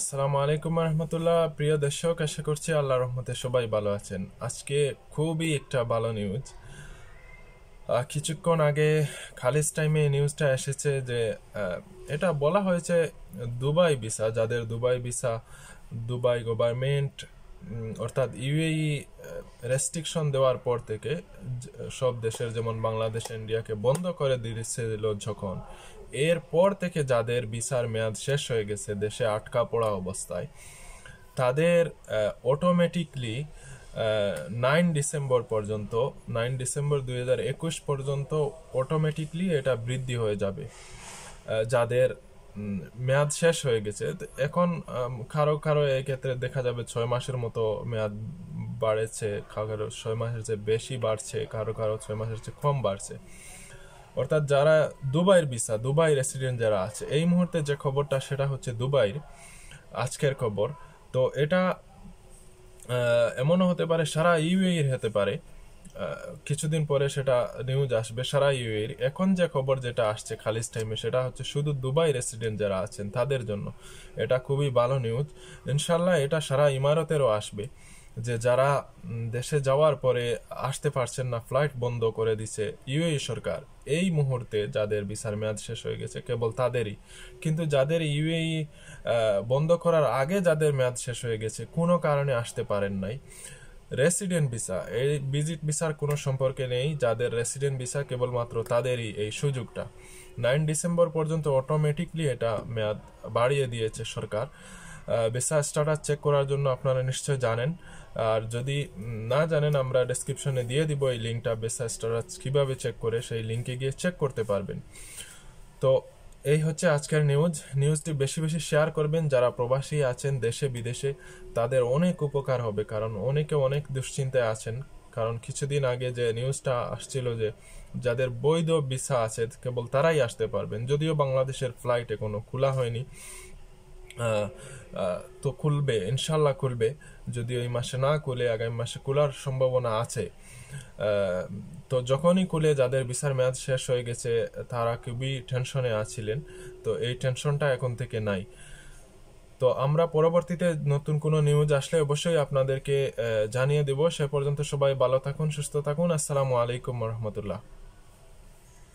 আসসালামু আলাইকুম রহমতুল্লাহ প্রিয় দর্শক আশা করছি আল্লাহ রহমতে সবাই ভালো আছেন আজকে খুবই একটা ভালো নিউজ কিছুক্ষণ আগে খালিজ টাইমে নিউজটা এসেছে যে এটা বলা হয়েছে দুবাই ভিসা যাদের দুবাই ভিসা দুবাই গভর্নমেন্ট অর্থাৎ ইউএই রেস্ট্রিকশন e, দেওয়ার পর থেকে সব দেশের যেমন বাংলাদেশ ইন্ডিয়াকে বন্ধ করে দিয়েছিল যখন এর পর থেকে যাদের বিচার মেয়াদ শেষ হয়ে গেছে দেশে আটকা পড়া অবস্থায় তাদের অটোমেটিকলি নাইন ডিসেম্বর পর্যন্ত নাইন ডিসেম্বর দুই হাজার একুশ পর্যন্ত অটোমেটিকলি এটা বৃদ্ধি হয়ে যাবে যাদের মেয়াদ শেষ হয়ে গেছে এখন কারো কারো এক্ষেত্রে দেখা যাবে ছয় মাসের মতো মেয়াদ বাড়েছে কারো কারো ছয় মাসের চেয়ে বেশি বাড়ছে কারো কারো ছয় মাসের চেয়ে কম বাড়ছে অর্থাৎ যারা দুবাইয়ের ভিসা দুবাই রেসিডেন্ট যারা আছে এই মুহূর্তে যে খবরটা সেটা হচ্ছে দুবাইয়ের আজকের খবর তো এটা এমনও হতে পারে সারা ইউএর হতে পারে কিছুদিন পরে সেটা নিউজ আসবে সারা ইউএর এখন যে খবর যেটা আসছে খালিজ টাইমে সেটা হচ্ছে শুধু দুবাই রেসিডেন্ট যারা আছেন তাদের জন্য এটা খুবই ভালো নিউজ ইনশাল্লাহ এটা সারা ইমারতেরও আসবে যে যারা দেশে যাওয়ার পরে আসতে পারছেন না ফ্লাইট বন্ধ করে দিছে ইউএই সরকার এই মুহূর্তে যাদের বিচার মেয়াদ শেষ হয়ে গেছে কেবল তাদেরই কিন্তু যাদের ইউএই বন্ধ করার আগে যাদের মেয়াদ শেষ হয়ে গেছে কোনো কারণে আসতে পারেন নাই রেসিডেন্ট ভিসা এই ভিজিট ভিসার কোনো সম্পর্কে নেই যাদের রেসিডেন্ট ভিসা কেবলমাত্র তাদেরই এই সুযোগটা নাইন ডিসেম্বর পর্যন্ত অটোমেটিকলি এটা মেয়াদ বাড়িয়ে দিয়েছে সরকার ভিসা স্ট্যাটাস চেক করার জন্য আপনারা নিশ্চয় জানেন আর যদি না জানেন আমরা ডেসক্রিপশনে দিয়ে দিব এই লিঙ্কটা বেসাইস্টারা কীভাবে চেক করে সেই লিঙ্কে গিয়ে চেক করতে পারবেন তো এই হচ্ছে আজকের নিউজ নিউজটি বেশি বেশি শেয়ার করবেন যারা প্রবাসী আছেন দেশে বিদেশে তাদের অনেক উপকার হবে কারণ অনেকে অনেক দুশ্চিন্তায় আছেন কারণ কিছুদিন আগে যে নিউজটা আসছিল যে যাদের বৈধ ভিসা আছে কেবল তারাই আসতে পারবেন যদিও বাংলাদেশের ফ্লাইট কোনো খোলা হয়নি তো খুলবে ইনশাল্লাহ খুলবে যদি ওই মাসে না খুলে আগামী মাসে খোলার সম্ভাবনা আছে তো যখনই খুলে যাদের বিচার মেয়াদ শেষ হয়ে গেছে তারা খুবই টেনশনে আছিলেন তো এই টেনশনটা এখন থেকে নাই তো আমরা পরবর্তীতে নতুন কোনো নিউজ আসলে অবশ্যই আপনাদেরকে জানিয়ে দেব সে পর্যন্ত সবাই ভালো থাকুন সুস্থ থাকুন আসসালামু আলাইকুম রহমতুল্লাহ